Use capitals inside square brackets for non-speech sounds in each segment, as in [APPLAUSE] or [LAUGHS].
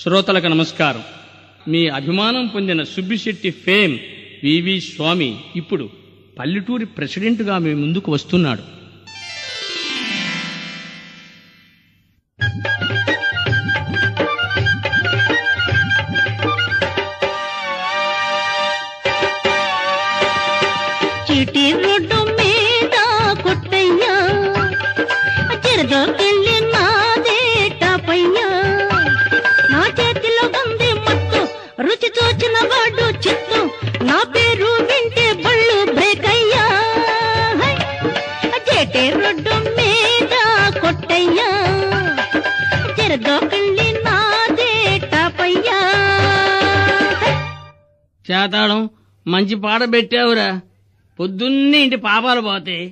శ్రోతలకు నమస్కారం మీ అభిమానం పొందిన సుబ్బిశెట్టి ఫేమ్ వివి స్వామి ఇప్పుడు పల్లెటూరి ప్రెసిడెంట్గా మీ ముందుకు వస్తున్నాడు చేతాళం మంచి పాట పెట్టావురా పొద్దున్నే ఇంటి పాపాలు పోతాయి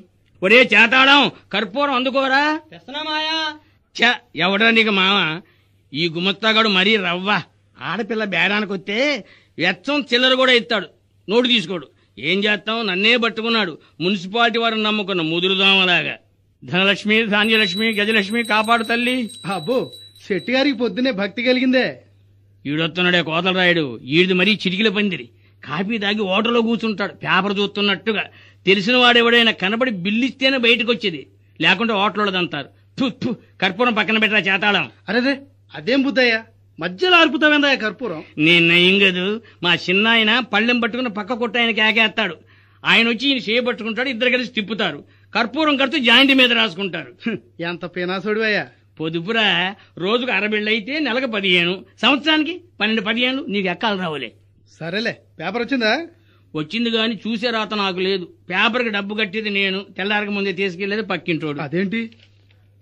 ఒరే చేతాళం కర్పూరం అందుకోరా తెస్తున్నామాయా చ ఎవడరా నీకు మామ ఈ గుమస్తాగాడు మరీ రవ్వ ఆడపిల్ల బేరానికి వస్తే వెచ్చం చిల్లర కూడా ఇస్తాడు నోటు తీసుకోడు ఏం చేస్తాం నన్నే పట్టుకున్నాడు మున్సిపాలిటీ వారిని నమ్ముకున్న ముదురుదామలాగా ధనలక్ష్మి ధాన్యలక్ష్మి గజలక్ష్మి కాపాడు తల్లి అబ్బో శెట్టి గారికి పొద్దునే భక్తి కలిగిందే ఈడొత్తున్నాడే రాయుడు ఈడిది మరీ చిరికిల పందిరి కాఫీ తాగి ఓటలో కూర్చుంటాడు పేపర్ చూస్తున్నట్టుగా తెలిసిన వాడెవడైనా కనబడి బిల్లిస్తేనే బయటకు వచ్చేది లేకుంటే ఓటలోదంతారు థు కర్పూరం పక్కన పెట్టరా చేతాళం అరే అదేం బుద్ధయ్యా మధ్యలో అర్పుతామేందా కర్పూరం నేను కదు మా చిన్న ఆయన పళ్ళెం పట్టుకుని పక్క కొట్ట ఆయన కేకేస్తాడు ఆయన వచ్చి ఈయన చేయబట్టుకుంటాడు ఇద్దరు కలిసి తిప్పుతారు కర్పూరం కడుతూ జాయింట్ మీద రాసుకుంటారు ఎంత అయ్యా పొదుపురా రోజుకు అయితే నెలకు పదిహేను సంవత్సరానికి పన్నెండు పదిహేను నీకు ఎక్కాలి రావులే సరేలే పేపర్ వచ్చిందా వచ్చింది గాని చూసే రాత నాకు లేదు పేపర్కి డబ్బు కట్టేది నేను తెల్లారక ముందే తీసుకెళ్లేదు పక్కింటోడు అదేంటి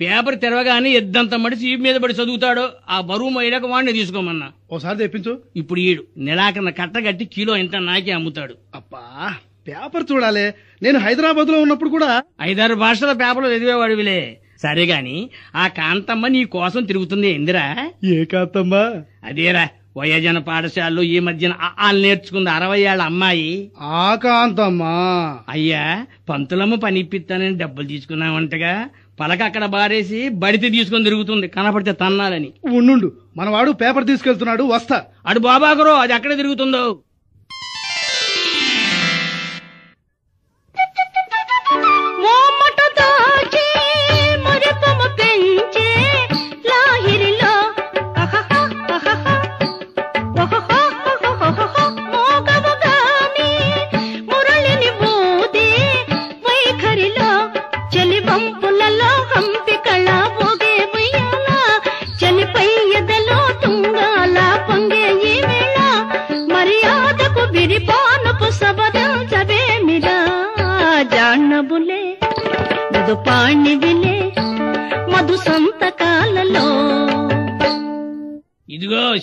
పేపర్ తెరవగానే ఎద్దంత మడిసి ఈ మీద పడి చదువుతాడో ఆ బరువు మహిళకు వాడిని తీసుకోమన్నా ఓసారి తెప్పించు ఇప్పుడు ఈడు నెలాకన్న కట్ట కట్టి కిలో ఇంత నాకే అమ్ముతాడు అబ్బా పేపర్ చూడాలి నేను హైదరాబాద్ లో ఉన్నప్పుడు కూడా ఐదారు భాషల పేపర్లు చదివేవాడివిలే సరే గాని ఆ కాంతమ్మ నీ కోసం తిరుగుతుంది ఎందిరా ఏ కాంతమ్మ అదేరా వయోజన పాఠశాలలో ఈ మధ్యన వాళ్ళు నేర్చుకుంది అరవై ఏళ్ళ అమ్మాయి ఆ కాంతమ్మా అయ్యా పంతులమ్మ పనిప్పిస్తానని డబ్బులు తీసుకున్నామంటగా పలక అక్కడ బారేసి బడితే తీసుకొని తిరుగుతుంది కనపడితే తన్నాలని ఉండు మనవాడు పేపర్ తీసుకెళ్తున్నాడు వస్తా అడు బాబాకరో అది అక్కడే తిరుగుతుందో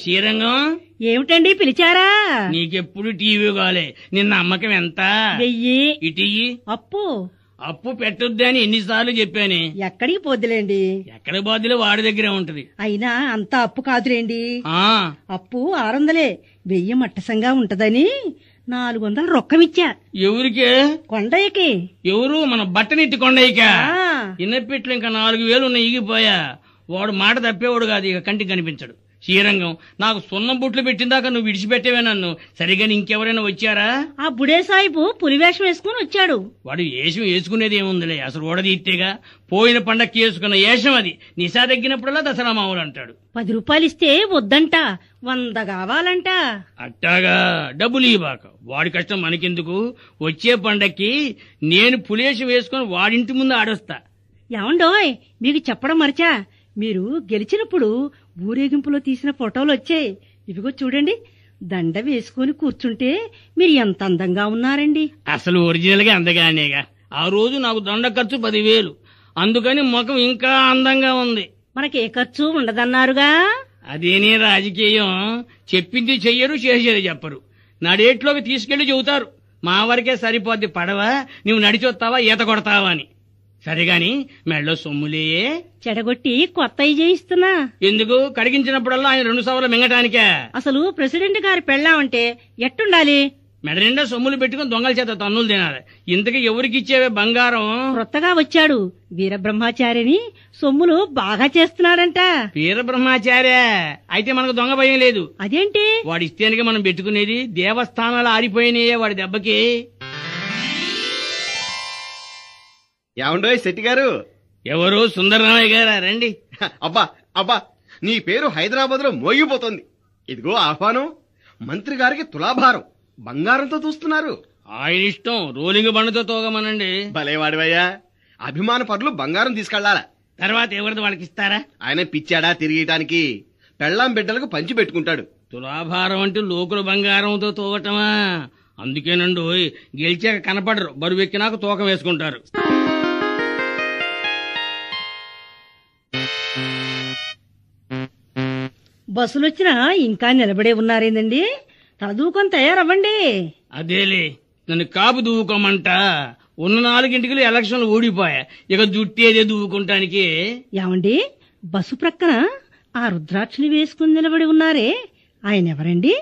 శ్రీరంగం ఏమిటండి పిలిచారా నీకెప్పుడు టీవీ కాలే నిన్న అమ్మకం ఎంత వెయ్యి ఇటీ అప్పు అప్పు పెట్టొద్దు అని ఎన్నిసార్లు చెప్పాను ఎక్కడికి పోద్దులేండి ఎక్కడ పోద్దులే వాడి దగ్గరే ఉంటది అయినా అంత అప్పు కాదులేండి అప్పు ఆరొందలే వెయ్యి మట్టసంగా ఉంటదని నాలుగు వందలు రొక్కమిచ్చా ఎవరికే కొండయ్యకి ఎవరు మన బట్టనిట్టి కొండయ్యక ఇన్నపిట్లు ఇంకా నాలుగు వేలు ఉన్నాయి ఈగిపోయా వాడు మాట తప్పేవాడు కాదు ఇక కంటికి కనిపించడు శ్రీరంగం నాకు సున్నం బుట్లు పెట్టిందాక నువ్వు విడిచిపెట్టేవే నన్ను సరిగా ఇంకెవరైనా వచ్చారా ఆ బుడే సాహిబు పులివేషం వేసుకుని వచ్చాడు వాడు ఏషం వేసుకునేది ఏముందిలే అసలు ఓడదీత్తేగా పోయిన పండక్కి వేసుకున్న ఏషం అది నిశా తగ్గినప్పుడల్లా దసరా మామూలు అంటాడు పది రూపాయలు ఇస్తే వద్దంట వంద కావాలంట అట్టాగా డబ్బులు ఇవ్వక వాడి కష్టం మనకెందుకు వచ్చే పండక్కి నేను పులివేషం వేసుకుని వాడింటి ముందు ఆడొస్తా ఏమండోయ్ మీకు చెప్పడం మరిచా మీరు గెలిచినప్పుడు ఊరేగింపులో తీసిన ఫోటోలు వచ్చాయి ఇవిగో చూడండి దండ వేసుకుని కూర్చుంటే మీరు ఎంత అందంగా ఉన్నారండి అసలు ఒరిజినల్ గా అందగానేగా ఆ రోజు నాకు దండ ఖర్చు పదివేలు అందుకని ముఖం ఇంకా అందంగా ఉంది మనకి ఏ ఖర్చు ఉండదన్నారుగా అదేనే రాజకీయం చెప్పింది చెయ్యరు చేసేది చెప్పరు నడేట్లోకి తీసుకెళ్లి చెబుతారు మా వరకే సరిపోద్ది పడవ నువ్వు నడిచొత్తావా ఈత కొడతావా అని సరేగాని మెడలో సొమ్ములే చెడగొట్టి కొత్త చేయిస్తున్నా ఎందుకు కడిగించినప్పుడల్లా ఆయన రెండు సవర్లు మింగటానికే అసలు ప్రెసిడెంట్ గారి పెళ్ళామంటే ఎట్టుండాలి మెడ నిండా సొమ్ములు పెట్టుకుని దొంగల చేత తన్నులు తినాలి ఇంతకు ఎవరికి ఇచ్చేవే బంగారం కొత్తగా వచ్చాడు వీరబ్రహ్మాచార్యని సొమ్ములు బాగా చేస్తున్నాడంట వీరబ్రహ్మాచార్య అయితే మనకు దొంగ భయం లేదు అదేంటి వాడి ఇస్తేనికి మనం పెట్టుకునేది దేవస్థానాలు ఆరిపోయినాయే వాడి దెబ్బకి ఏమండోయ్ శెట్టి గారు ఎవరు సుందరరామయ్య గారా రండి అబ్బా అబ్బా నీ పేరు హైదరాబాద్ లో మోగిపోతుంది ఇదిగో ఆహ్వానం మంత్రి గారికి తులాభారం బంగారంతో చూస్తున్నారు ఆయన ఇష్టం రోలింగ్ బండతో తోగమనండి భలేవాడివయ్యా అభిమాన పరులు బంగారం తీసుకెళ్లాలా తర్వాత ఎవరిది వాళ్ళకి ఇస్తారా ఆయన పిచ్చాడా తిరిగేయటానికి పెళ్ళాం బిడ్డలకు పంచి పెట్టుకుంటాడు తులాభారం అంటే లోకుల బంగారంతో తోగటమా అందుకేనండి గెలిచాక కనపడరు బరువెక్కినాక తూకం వేసుకుంటారు బస్సులొచ్చినా ఇంకా నిలబడే ఉన్నారేందండి తలదూకొని తయారవ్వండి అదేలే నన్ను కాపు దూకమంట ఉన్న నాలుగింటికి ఎలక్షన్లు ఓడిపోయా ఇక జుట్టేదే దూకుంటానికి ఏమండి బస్సు ప్రక్కన ఆ రుద్రాక్షలు వేసుకుని నిలబడి ఉన్నారే ఆయన ఎవరండి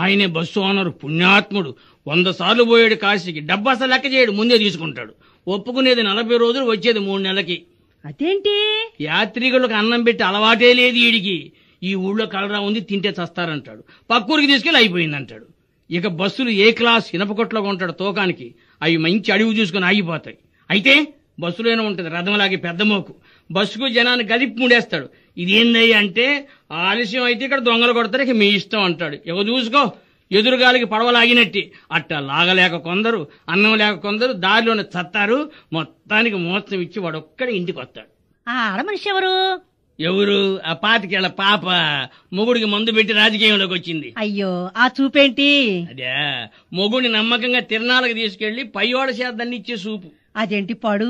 ఆయనే బస్సు ఓనరు పుణ్యాత్ముడు వంద సార్లు పోయాడు కాశీకి డబ్బా అసలు లెక్క చేయడు ముందే తీసుకుంటాడు ఒప్పుకునేది నలభై రోజులు వచ్చేది మూడు నెలలకి అదేంటి యాత్రికులకు అన్నం పెట్టి అలవాటే లేదు వీడికి ఈ ఊళ్ళో కలరా ఉంది తింటే చస్తారంటాడు పక్కూరికి తీసుకెళ్ళి అయిపోయిందంటాడు ఇక బస్సులు ఏ క్లాస్ ఇనపకొట్లో ఉంటాడు తోకానికి అవి మంచి అడుగు చూసుకుని ఆగిపోతాయి అయితే బస్సులోనే ఉంటుంది రథంలాగే పెద్ద మోకు బస్సుకు జనాన్ని గదిపి ముడేస్తాడు ఇదేందయ్య అంటే ఆలస్యం అయితే ఇక్కడ దొంగలు కొడతారు ఇక మీ ఇష్టం అంటాడు ఇక చూసుకో ఎదురుగాలికి పడవలాగినట్టి అట్ట లాగలేక కొందరు అన్నం లేక కొందరు దారిలోనే చత్తారు మొత్తానికి మోత్సం ఇచ్చి వాడు ఒక్కడే ఇంటికి వస్తాడు ఆడ మనిషి ఎవరు ఎవరు ఆ పాతికేళ్ల పాప మొగుడికి మందు పెట్టి రాజకీయంలోకి వచ్చింది అయ్యో ఆ చూపేంటి అదే మొగుడిని నమ్మకంగా తిరణాలకు తీసుకెళ్లి పయ్యోడ చేద్దాన్ని ఇచ్చే చూపు అదేంటి పాడు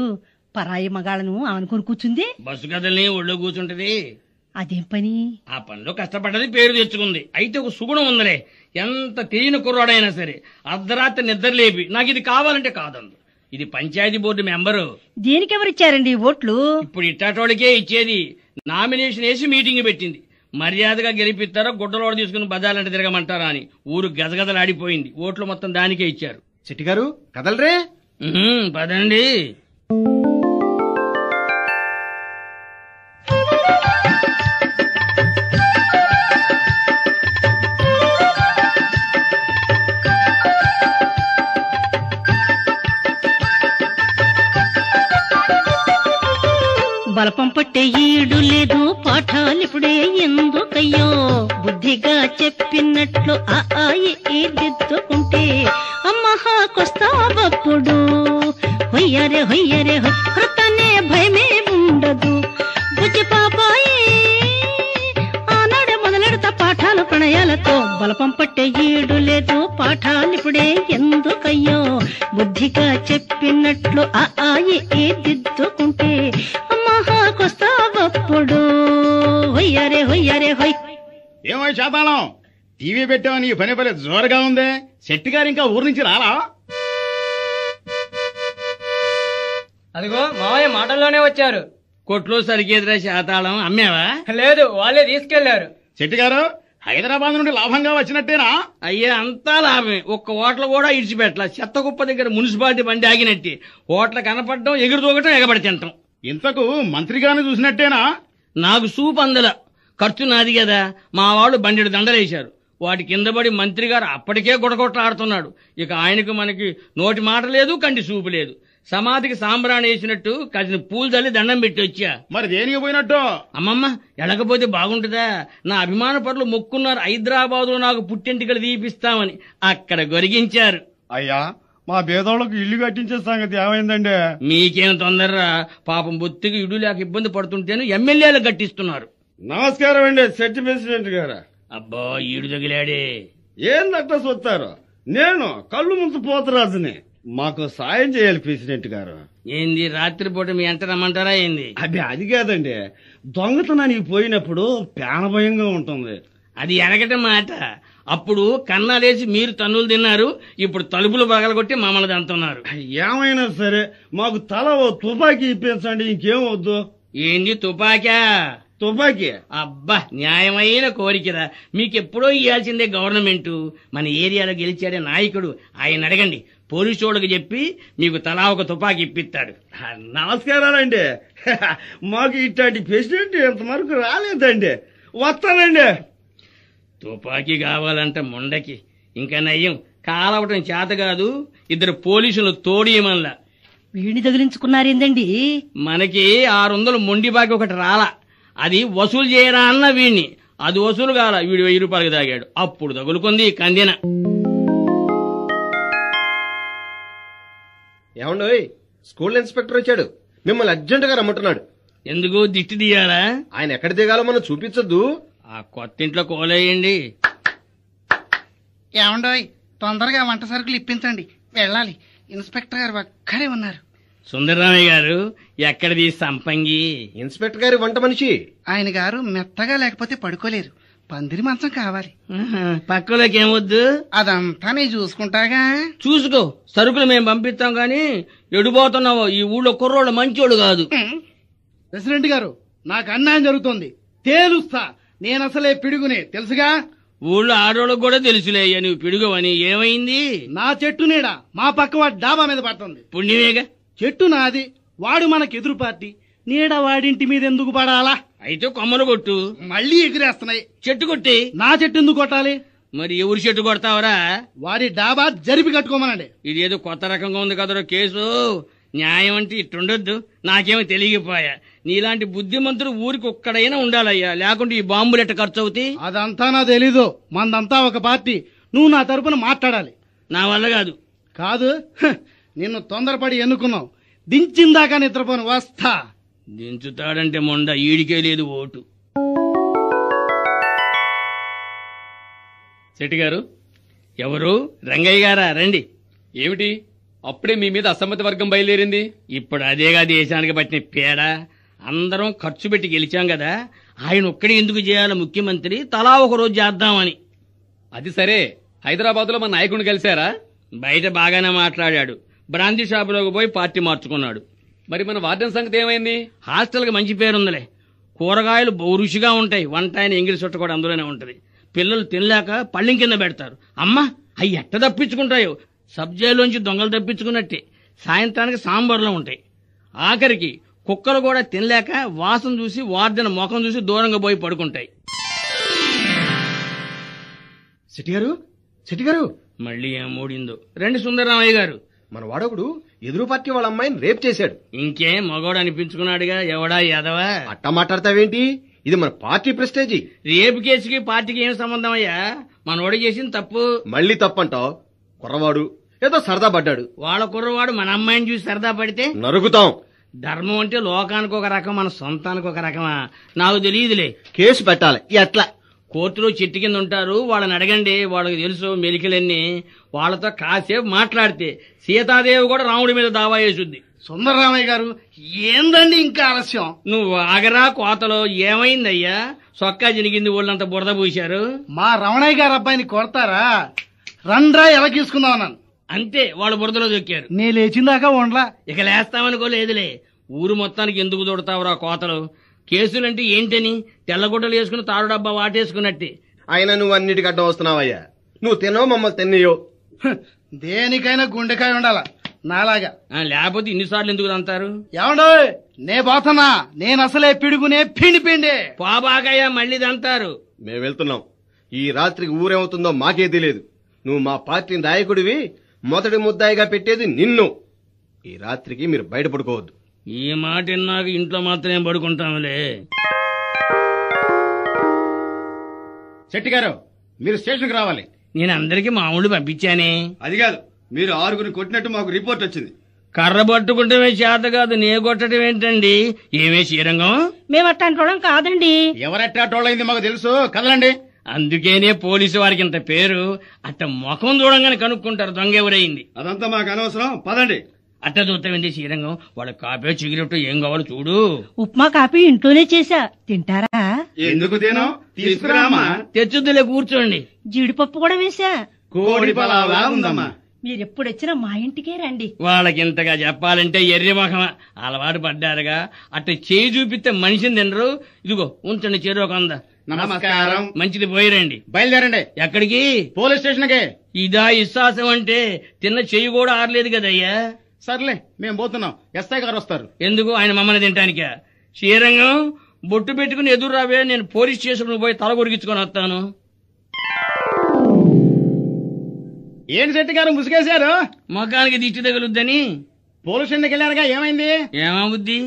పరాయి మగాళ్ళను ఆనుకొని కూర్చుంది బస్సు కదలని ఒళ్ళో కూర్చుంటది అదేం పని ఆ పనిలో కష్టపడ్డది పేరు తెచ్చుకుంది అయితే ఒక సుగుణం ఉందిలే ఎంత తెలియని కుర్రాడైనా సరే అర్ధరాత్రి నిద్రలేపి నాకు ఇది కావాలంటే కాదందు ఇది పంచాయతీ బోర్డు మెంబరు దీనికి ఎవరిచ్చారండి ఓట్లు ఇప్పుడు ఇట్టాటోళ్ళకే ఇచ్చేది నామినేషన్ వేసి మీటింగ్ పెట్టింది మర్యాదగా గెలిపిస్తారో గుడ్డలోడ తీసుకుని బజాలంట తిరగమంటారా అని ఊరు గజగజలాడిపోయింది ఓట్లు మొత్తం దానికే ఇచ్చారు చెట్టి గారు కదలరే పదండి బలపం పట్టే ఈ పిన్నట్లు ఆయి ఏ దిద్దుకుంటే హొయ్యరే హొయ్యరే హొయ్ ఏమో చేతాళం టీవీ పెట్టామని ఈ పని పని జోరుగా ఉందే శెట్టి గారు ఇంకా ఊరు నుంచి రాలా అదిగో మావయ్య మాటల్లోనే వచ్చారు కొట్లో సరికేదిరా శాతాళం అమ్మేవా లేదు వాళ్ళే తీసుకెళ్లారు శెట్టి గారు హైదరాబాద్ నుండి లాభంగా వచ్చినట్టేనా అయ్యే అంతా లాభమే ఒక్క ఓట్ల కూడా ఇడిచిపెట్టల చెత్త కుప్ప దగ్గర మున్సిపాలిటీ బండి ఆగినట్టి ఓట్ల కనపడడం ఎగురు తోగటం ఎగబడి తింటాం ఇంతకు గారిని చూసినట్టేనా నాకు సూపు అందల ఖర్చు నాది కదా మా వాళ్ళు బండి దండలేశారు వాటి కింద పడి మంత్రి గారు అప్పటికే గొడగొట్లాడుతున్నాడు ఇక ఆయనకు మనకి నోటి మాట లేదు కంటి చూపు లేదు సమాధికి సాంబ్రాణి వేసినట్టు కాసిన పూలు తల్లి దండం పెట్టి వచ్చా మరి దేనికి పోయినట్టు అమ్మమ్మ ఎలకపోతే బాగుంటుందా నా అభిమాన పరులు మొక్కున్నారు హైదరాబాద్ లో నాకు పుట్టింటికలు తీపిస్తామని అక్కడ గొరిగించారు అయ్యా మా పేదోళ్ళకు ఇల్లు కట్టించే సంగతి ఏమైందండి మీకేం తొందర పాపం బొత్తికి ఇడు లేక ఇబ్బంది పడుతుంటేను ఎమ్మెల్యేలు కట్టిస్తున్నారు నమస్కారం అండి సెట్ ప్రెసిడెంట్ గారు అబ్బా ఈడు తగిలాడే ఏందట్టా సొత్తారు నేను కళ్ళు ముందు పోతరాజుని మాకు సాయం చేయాలి ప్రెసిడెంట్ గారు ఏంది రాత్రిపూట మీ ఎంత రమ్మంటారా ఏంది అది అది కాదండి దొంగతనానికి పోయినప్పుడు ప్రాణభయంగా ఉంటుంది అది ఎనగటం మాట అప్పుడు కన్నాలేసి మీరు తన్నులు తిన్నారు ఇప్పుడు తలుపులు పగలగొట్టి మమ్మల్ని అంటున్నారు ఏమైనా సరే మాకు తల ఓ తుపాకీ ఇప్పించండి ఇంకేం వద్దు ఏంది తుపాకా తుపాకీ అబ్బా న్యాయమైన కోరికరా మీకెప్పుడో ఇవ్వాల్సిందే గవర్నమెంట్ మన ఏరియాలో గెలిచాడే నాయకుడు ఆయన అడగండి పోలీసోళ్ళకి చెప్పి నీకు తలా ఒక తుపాకీ ఇప్పిస్తాడు నమస్కారాలండి [LAUGHS] మాకు ఇట్లాంటి ప్రెసిడెంట్ ఇంతవరకు రాలేదండి వస్తానండి తుపాకీ కావాలంటే ముండకి ఇంకా నయ్యం కాలవటం చేత కాదు ఇద్దరు పోలీసులు తోడియమల్లా వీడిని తగిలించుకున్నారేందండి మనకి ఆరు వందలు మొండి బాకి ఒకటి రాలా అది వసూలు చేయరా అన్న వీడిని అది వసూలు కాల వీడు వెయ్యి రూపాయలకు తాగాడు అప్పుడు తగులుకుంది కందిన ఏమండోయ్ స్కూల్ ఇన్స్పెక్టర్ వచ్చాడు మిమ్మల్ని గా రమ్మంటున్నాడు ఎందుకు దిట్టి దియారా ఆయన ఎక్కడ దిగాలో మనం చూపించొద్దు ఆ కొత్త ఇంట్లో కోలేయండి ఏమండోయ్ తొందరగా వంట సరుకులు ఇప్పించండి వెళ్ళాలి ఇన్స్పెక్టర్ గారు ఒక్కరే ఉన్నారు సుందరరామయ్య గారు ఎక్కడిది సంపంగి ఇన్స్పెక్టర్ గారు వంట మనిషి ఆయన గారు మెత్తగా లేకపోతే పడుకోలేరు పందిరి మంచం కావాలి పక్కలోకి ఏమొద్దు అదంతా చూసుకుంటాగా చూసుకో సరుకులు మేము పంపిస్తాం గాని ఎడిపోతున్నావు ఈ ఊళ్ళో కుర్రోళ్ళు మంచోడు కాదు ప్రెసిడెంట్ గారు నాకు అన్యాయం జరుగుతుంది తేలుస్తా నేను అసలే పిడుగునే తెలుసుగా ఊళ్ళో ఆడోళ్ళకు కూడా తెలుసులేయ్యా నువ్వు పిడుగవని ఏమైంది నా చెట్టు నీడా మా పక్క వాడి డాబా మీద పడుతుంది పుణ్యమేగా చెట్టు నాది వాడు మనకు ఎదురు పార్టీ నీడ వాడింటి మీద ఎందుకు పడాలా అయితే కొమ్మలు కొట్టు మళ్ళీ ఎగిరేస్తున్నాయి చెట్టు కొట్టి నా చెట్టు ఎందుకు కొట్టాలి మరి ఎవరి చెట్టు కొడతావరా వారి డాబా జరిపి కట్టుకోమనండి ఇది ఏదో కొత్త రకంగా ఉంది కదరో కేసు న్యాయం అంటే ఇట్టుండొద్దు నాకేమో తెలియపోయా నీలాంటి బుద్ధిమంతుడు ఊరికి ఒక్కడైనా ఉండాలయ్యా లేకుంటే ఈ బాంబులు ఎట్ట ఖర్చు అవుతాయి అదంతా నా తెలీదు మందంతా ఒక పార్టీ నువ్వు నా తరపున మాట్లాడాలి నా వల్ల కాదు కాదు నిన్ను తొందరపడి ఎన్నుకున్నావు దించిందాక నిద్రపోను వస్తా దించుతాడంటే మొండ ఈడికే లేదు ఓటు శెట్టి గారు ఎవరు రంగయ్య గారా రండి ఏమిటి అప్పుడే మీ మీద అసమ్మతి వర్గం బయలుదేరింది ఇప్పుడు అదేగా దేశానికి పట్టిన పేడ అందరం ఖర్చు పెట్టి గెలిచాం కదా ఆయన ఒక్కడే ఎందుకు చేయాలి ముఖ్యమంత్రి తలా ఒక రోజు చేద్దామని అది సరే హైదరాబాద్లో మా నాయకుడిని కలిశారా బయట బాగానే మాట్లాడాడు బ్రాంతి షాపులోకి పోయి పార్టీ మార్చుకున్నాడు మరి మన వార్డెన్ సంగతి ఏమైంది హాస్టల్కి మంచి పేరుందిలే కూరగాయలు రుచిగా ఉంటాయి వంట ఆయన ఇంగ్లీష్ చుట్ట కూడా అందులోనే ఉంటుంది పిల్లలు తినలేక పళ్ళెం కింద పెడతారు అమ్మ అవి ఎట్ట తప్పించుకుంటాయో సబ్జీలోంచి దొంగలు తప్పించుకున్నట్టే సాయంత్రానికి సాంబార్లో ఉంటాయి ఆఖరికి కుక్కలు కూడా తినలేక వాసన చూసి వార్డెన్ ముఖం చూసి దూరంగా పోయి పడుకుంటాయి సిటిగారు గారు సిటి గారు మళ్ళీ ఏం మూడిందో రండి సుందరరామయ్య గారు మన వాడొకడు ఎదురు పార్టీ వాళ్ళ అమ్మాయిని రేప్ చేశాడు ఇంకేం మగోడు అనిపించుకున్నాడుగా ఎవడా ఎదవా అట్ట మాట్లాడతావేంటి ఇది మన పార్టీ ప్రెస్టేజీ రేపు కేసుకి పార్టీకి ఏం సంబంధం అయ్యా మనోడు చేసిన తప్పు మళ్ళీ తప్పంటావు కుర్రవాడు ఏదో సరదా పడ్డాడు వాళ్ళ కుర్రవాడు మన అమ్మాయిని చూసి సరదా పడితే నరుగుతాం ధర్మం అంటే లోకానికి ఒక రకం మన సొంతానికి ఒక రకమా నాకు తెలియదులే కేసు పెట్టాలి ఎట్లా కోర్టులో చెట్టు కింద ఉంటారు వాళ్ళని అడగండి వాళ్ళకి తెలుసు మెలికలన్నీ వాళ్ళతో కాసేపు మాట్లాడితే సీతాదేవి కూడా రాముడి మీద దావా వేసుద్ది సుందరరామయ్య గారు ఏందండి ఇంకా ఆలస్యం నువ్వు ఆగరా కోతలో ఏమైందయ్యా సొక్కా జరిగింది వాళ్ళంతా బురద పూశారు మా రమణయ్య గారు అబ్బాయిని కొడతారా రండ్రా ఎలా తీసుకుందాం అన్నాను అంతే వాళ్ళు బురదలో దొక్కారు నేను లేచిందాక ఉండరా ఇక లేస్తామనుకోలేదులే ఊరు మొత్తానికి ఎందుకు దొడతావురా కోతలు కేసులంటే ఏంటని తెల్లగొడ్డలు వేసుకుని తారు డబ్బా వాటేసుకున్నట్టే అయినా నువ్వు అన్నిటికి అడ్డం వస్తున్నావయ్యా నువ్వు తినో మమ్మల్ని తిన్నయో దేనికైనా గుండెకాయ ఉండాల నాలాగా లేకపోతే ఇన్నిసార్లు ఎందుకు అంటారు ఏమండో నే పోతనా నేను అసలే పిడుగునే పిండి పిండి పోబాకయ్యా మళ్ళీ అంటారు మేము వెళ్తున్నాం ఈ రాత్రికి ఊరేమవుతుందో మాకే తెలియదు నువ్వు మా పార్టీ నాయకుడివి మొదటి ముద్దాయిగా పెట్టేది నిన్ను ఈ రాత్రికి మీరు బయటపడుకోవద్దు ఈ మాట విన్నాక ఇంట్లో మాత్రమే పడుకుంటాములే శెట్టి గారు మీరు స్టేషన్కి రావాలి నేను అందరికి మామూలు పంపించానే అది కాదు మీరు ఆరుగురిని కొట్టినట్టు మాకు రిపోర్ట్ వచ్చింది కర్ర పట్టుకుంటమే చేత కాదు నే కొట్టడం ఏంటండి ఏమే శ్రీరంగం మేము అట్టంటోళ్ళం కాదండి ఎవరట్టాటోళ్ళైంది మాకు తెలుసు కదలండి అందుకేనే పోలీసు వారికి ఇంత పేరు అట్ట ముఖం చూడంగానే కనుక్కుంటారు దొంగ ఎవరైంది అదంతా మాకు అనవసరం పదండి అత్త చూస్తామండి శ్రీరంగం వాళ్ళ కాపీ చిగిరిట్టు ఏం కావాలో చూడు ఉప్మా కాపీ ఇంట్లోనే చేశా తింటారా ఎందుకు తినో తీసుకురామా తెచ్చుద్దులే కూర్చోండి జీడిపప్పు కూడా వేశా కోడి పలావా ఉందమ్మా మీరెప్పుడు వచ్చినా మా ఇంటికే రండి వాళ్ళకి ఇంతగా చెప్పాలంటే ఎర్రిమొఖమా అలవాటు పడ్డారుగా అటు చేయి చూపిస్తే మనిషిని తినరు ఇదిగో ఉంచండి చేరు ఒక నమస్కారం మంచిది పోయిరండి బయలుదేరండి ఎక్కడికి పోలీస్ స్టేషన్కి ఇదా విశ్వాసం అంటే తిన్న చెయ్యి కూడా ఆరలేదు కదయ్యా సర్లే మేము పోతున్నాం ఎస్ఐ గారు వస్తారు ఎందుకు ఆయన మమ్మల్ని తినటానికే శ్రీరంగం బొట్టు పెట్టుకుని ఎదురు రావే నేను పోలీస్ స్టేషన్ పోయి తల కొరిగించుకొని వస్తాను ఏం శెట్టి గారు ముసుగేశారు ముఖానికి దిష్టి తగులుద్దని పోలీస్ స్టేషన్కి ఏమైంది ఏమవుద్ది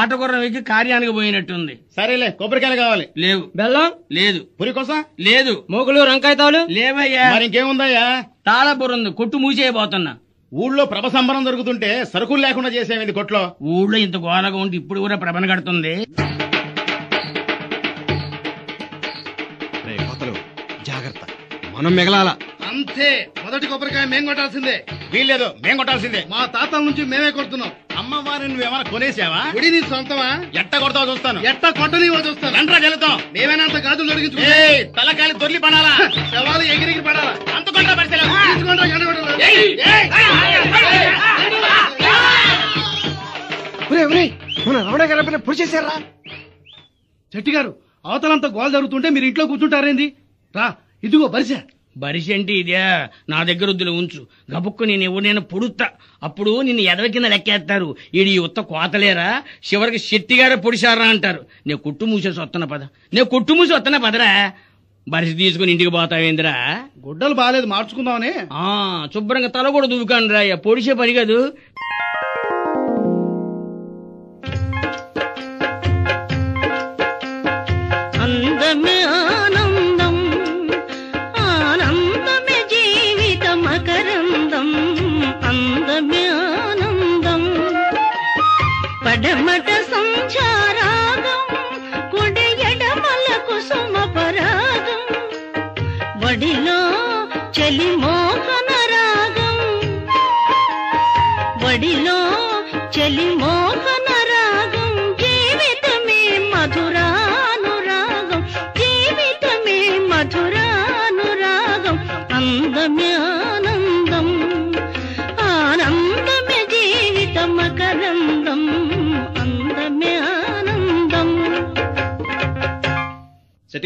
ఆటగుర్రం ఎక్కి కార్యానికి పోయినట్టుంది సరేలే కొబ్బరికాయలు కావాలి లేవు బెల్లం లేదు పురి కోసం లేదు మోకులు తాలు లేవయ్యా మరి ఇంకేముందయ్యా తాళపురం కొట్టు మూసేయబోతున్నా ఊళ్ళో ప్రభ సంబరం జరుగుతుంటే సరుకులు లేకుండా చేసేమింది కొట్లో ఊళ్ళో ఇంత గోలగా ఉండి ఇప్పుడు కూడా ప్రభన కడుతుంది జాగ్రత్త మనం మిగలాల అంతే మొదటి కొబ్బరికాయ మేం కొట్టాల్సిందే వీల్లేదు మేం కొట్టాల్సిందే మా తాతల నుంచి మేమే కొడుతున్నాం అమ్మవారిని నువ్వేమైనా కొనేసావా గుడి నీ సొంతమా ఎట్ట కొడతావు చూస్తాను ఎట్ట కొట్టనివో చూస్తాను రండ్రా గెలుతాం మేమేనంత గాజులు దొరికించు తలకాయలు దొర్లి పడాలా శవాలు ఎగిరిగిరి పడాలా అంత కొండ మన రమణ గారి పొడి చేశారా చెట్టి గారు అవతలంత గోల జరుగుతుంటే మీరు ఇంట్లో కూర్చుంటారేంది రా ఇదిగో బరిసే బరిసెంటి ఇదే నా దగ్గర వద్దులు ఉంచు గబుక్కు నేను ఎవరినైనా పొడుతా అప్పుడు నిన్ను ఎదవ కింద లెక్కేస్తారు ఈ ఉత్త కోతలేరా చివరికి శెట్టిగారే పొడిశారా అంటారు నేను కొట్టు మూసేసి వస్తున్న పద నేను కొట్టు మూసి వస్తున్న పదరా బరిసి తీసుకుని ఇంటికి పోతావేందిరా గుడ్డలు బాగాలేదు మార్చుకుందామని ఆ శుభ్రంగా తల కూడా దువ్వుకాను రా పొడిసే పని కాదు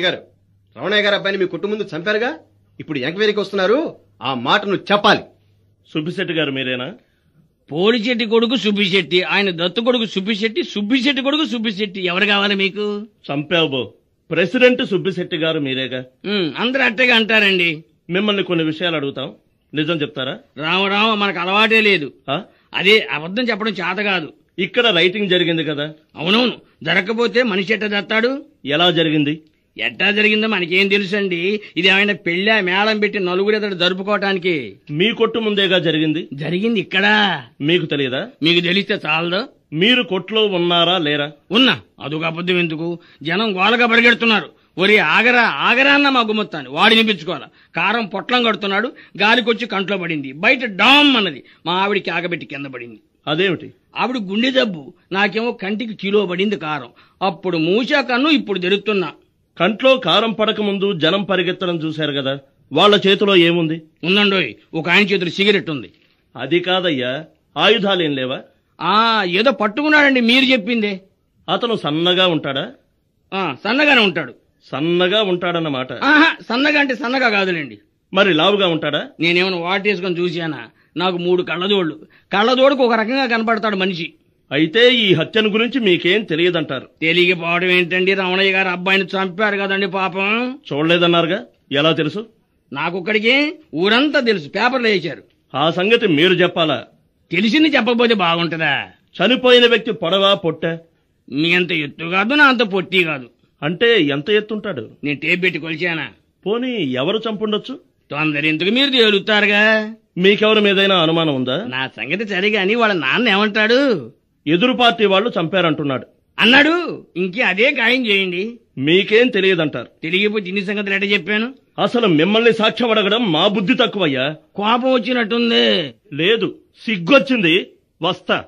శెట్టి గారు రమణయ్య గారు అబ్బాయిని మీ కుటుంబం చంపారుగా ఇప్పుడు ఎంక్వైరీకి వస్తున్నారు ఆ మాటను చెప్పాలి సుబ్బిశెట్టి గారు మీరేనా పోలిశెట్టి కొడుకు సుబ్బిశెట్టి ఆయన దత్తు కొడుకు సుబ్బిశెట్టి సుబ్బిశెట్టి కొడుకు సుబ్బిశెట్టి ఎవరు కావాలి మీకు చంపావు ప్రెసిడెంట్ సుబ్బిశెట్టి గారు మీరేగా అందరూ అట్టగా అంటారండి మిమ్మల్ని కొన్ని విషయాలు అడుగుతాం నిజం చెప్తారా రావు రావు మనకు అలవాటే లేదు అదే అబద్ధం చెప్పడం చేత కాదు ఇక్కడ రైటింగ్ జరిగింది కదా అవునవును జరగకపోతే మనిషి ఎట్ట దత్తాడు ఎలా జరిగింది ఎట్టా జరిగిందో మనకేం తెలుసండి ఇది ఆయన పెళ్ళ మేళం పెట్టి నలుగురు అతడు జరుపుకోవటానికి మీ కొట్టు ముందేగా జరిగింది జరిగింది ఇక్కడ మీకు తెలియదా మీకు తెలిస్తే చాలదు మీరు కొట్లో ఉన్నారా లేరా ఉన్నా అదొక అబద్ధం ఎందుకు జనం గోలగా పరిగెడుతున్నారు ఒరి ఆగరా ఆగరా అన్న మా గుమ్మత్తాన్ని వాడి నిపించుకోవాలి కారం పొట్లం కడుతున్నాడు గాలికొచ్చి కంట్లో పడింది బయట డామ్ అన్నది మా ఆవిడికి ఆగబెట్టి కింద పడింది అదేమిటి ఆవిడ గుండె జబ్బు నాకేమో కంటికి కిలో పడింది కారం అప్పుడు మూసా కన్ను ఇప్పుడు జరుగుతున్నా కంట్లో కారం పడక ముందు జనం పరిగెత్తడం చూశారు కదా వాళ్ళ చేతిలో ఏముంది ఉందండి ఒక ఆయన చేతిలో సిగరెట్ ఉంది అది కాదయ్యా ఆయుధాలేం లేవా ఆ ఏదో పట్టుకున్నాడండి మీరు చెప్పిందే అతను సన్నగా ఉంటాడా సన్నగానే ఉంటాడు సన్నగా ఉంటాడన్నమాట సన్నగా అంటే సన్నగా కాదులేండి మరి లావుగా ఉంటాడా నేనేమో వాటేసుకొని చూశానా నాకు మూడు కళ్ళదోళ్ళు కళ్ళదోడుకు ఒక రకంగా కనపడతాడు మనిషి అయితే ఈ హత్యను గురించి మీకేం తెలియదంటారు తెలియకపోవడం ఏంటండి రమణయ్య గారు అబ్బాయిని చంపారు కదండి పాపం చూడలేదన్నారుగా ఎలా తెలుసు నాకొక్కడికి ఊరంతా తెలుసు పేపర్లు వేశారు ఆ సంగతి మీరు చెప్పాలా తెలిసింది చెప్పకపోతే బాగుంటుందా చనిపోయిన వ్యక్తి పొడవా పొట్ట మీ అంత ఎత్తు కాదు నా అంత పొట్టి కాదు అంటే ఎంత ఎత్తుంటాడు నేను టేప్ పెట్టి కొలిచానా పోనీ ఎవరు చంపుండొచ్చు తొందర ఇంతకు మీరు తేలుతారుగా మీకెవరి మీదైనా అనుమానం ఉందా నా సంగతి సరిగాని వాళ్ళ నాన్న ఏమంటాడు ఎదురు పార్టీ వాళ్ళు చంపారంటున్నాడు అన్నాడు ఇంకే అదే గాయం చేయండి మీకేం తెలియదంటారు తెలియపోతే ఇన్ని సంగతులు ఎట చెప్పాను అసలు మిమ్మల్ని సాక్ష్యం అడగడం మా బుద్ధి తక్కువయ్యా కోపం వచ్చినట్టుంది లేదు సిగ్గొచ్చింది వస్తా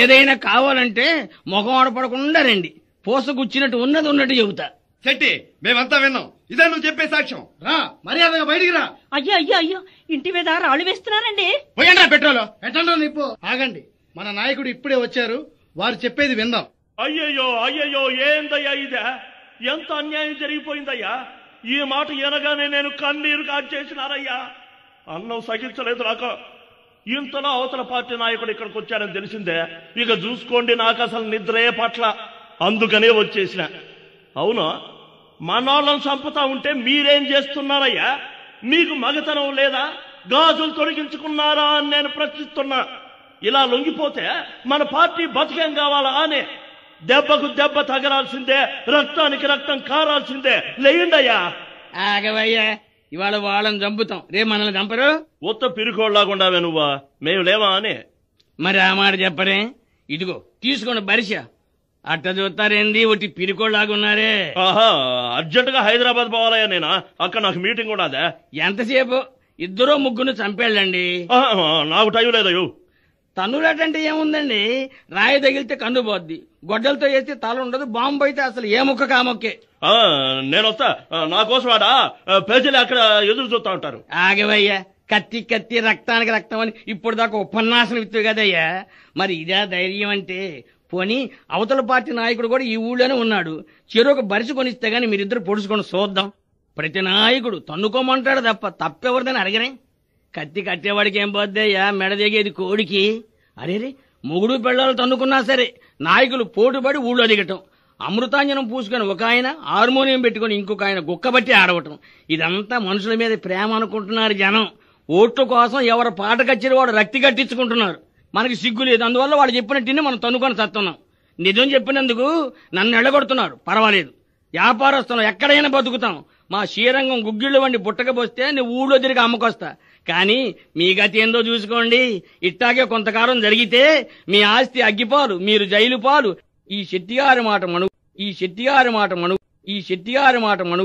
ఏదైనా కావాలంటే ముఖం ఆడపడకుండా రండి పోసగుచ్చినట్టు ఉన్నది ఉన్నట్టు చెబుతా చెట్టి మేమంతా విన్నాం ఇదే నువ్వు చెప్పే సాక్ష్యం రా మర్యాదగా బయటికి రా అయ్యో అయ్యో అయ్యో ఇంటి మీద రాళ్ళు వేస్తున్నారండి పోయండి పెట్రోల్ ఎట్టండి ఆగండి మన నాయకుడు ఇప్పుడే వచ్చారు వారు చెప్పేది విందాం అయ్యయ్యో అయ్యయ్యో ఏందయ్యా ఇదే ఎంత అన్యాయం జరిగిపోయిందయ్యా ఈ మాట ఎనగానే నేను కన్నీరు చేసినారయ్యా అన్నం సహించలేదు నాకు ఇంతలో అవతల పార్టీ నాయకుడు ఇక్కడికి వచ్చారని తెలిసిందే ఇక చూసుకోండి నాకు అసలు నిద్రే పట్ల అందుకనే వచ్చేసిన అవును మనోళ్ళని చంపుతా ఉంటే మీరేం చేస్తున్నారయ్యా మీకు మగతనం లేదా గాజులు తొలగించుకున్నారా అని నేను ప్రశ్నిస్తున్నా ఇలా లొంగిపోతే మన పార్టీ బతికేం కావాలా అని దెబ్బకు దెబ్బ తగరాల్సిందే రక్తానికి రక్తం కారాల్సిందే లేయండయ్యా ఆగవయ్యా ఇవాళ వాళ్ళని చంపుతాం రే మనల్ని చంపరు ఉత్త పిరుకోళ్లాగుండావే నువ్వా మేము లేవా అని మరి ఆ మాట చెప్పరే ఇదిగో తీసుకోండి బరిష అట్ట చూస్తారేంది ఒకటి పిరుకోళ్లాగున్నారే ఉన్నారే అర్జెంట్ గా హైదరాబాద్ పోవాలయ్యా నేనా అక్కడ నాకు మీటింగ్ ఉండదా ఎంతసేపు ఇద్దరు ముగ్గురు చంపేళ్ళండి నాకు టైం లేదయ్యో తన్నులాటంటే ఏముందండి రాయి తగిలితే కన్ను పోద్ది గొడ్డలతో వేస్తే తల ఉండదు బాంబు అయితే అసలు ఏ ముక్క కామొక్కే నేను వస్తా నా కోసం ఆడా ప్రజలు అక్కడ ఎదురు చూస్తా ఉంటారు ఆగవయ్యా కత్తి కత్తి రక్తానికి రక్తం అని ఇప్పుడు దాకా ఉపన్యాసం ఇత్తు కదయ్యా మరి ఇదే ధైర్యం అంటే పోని అవతల పార్టీ నాయకుడు కూడా ఈ ఊళ్ళోనే ఉన్నాడు చెరువుకు బరిసి కొనిస్తే గాని మీరిద్దరు పొడుచుకొని చూద్దాం ప్రతి నాయకుడు తన్నుకోమంటాడు తప్ప తప్పెవరిదని అడగరే కత్తి కట్టేవాడికి ఏం పోద్దయ్యా మెడదిగేది కోడికి రే మొగుడు పెళ్ళాలు తన్నుకున్నా సరే నాయకులు పోటుపడి ఊళ్ళో దిగటం అమృతాంజనం పూసుకొని ఒక ఆయన హార్మోనియం పెట్టుకుని ఇంకొక ఆయన గుక్కబట్టి ఆడవటం ఇదంతా మనుషుల మీద ప్రేమ అనుకుంటున్నారు జనం ఓట్ల కోసం ఎవరు పాట కచ్చిరి వాడు రక్తి కట్టించుకుంటున్నారు మనకి సిగ్గు లేదు అందువల్ల వాళ్ళు చెప్పినట్టు మనం తన్నుకొని సత్తున్నాం నిజం చెప్పినందుకు నన్ను ఎళ్ళగొడుతున్నారు పర్వాలేదు వ్యాపారస్తులు ఎక్కడైనా బతుకుతాం మా శ్రీరంగం గుగ్గిళ్ళు వండి బుట్టకపోస్తే నువ్వు ఊళ్ళో తిరిగి అమ్మకొస్తా కానీ మీ గతి ఏందో చూసుకోండి ఇట్టాగే కొంతకాలం జరిగితే మీ ఆస్తి అగ్గిపాలు మీరు జైలు పాలు ఈ శెట్టిగారి మాట మను ఈ శెట్టిగారి మాట మను ఈ శెట్టిగారి మాట మను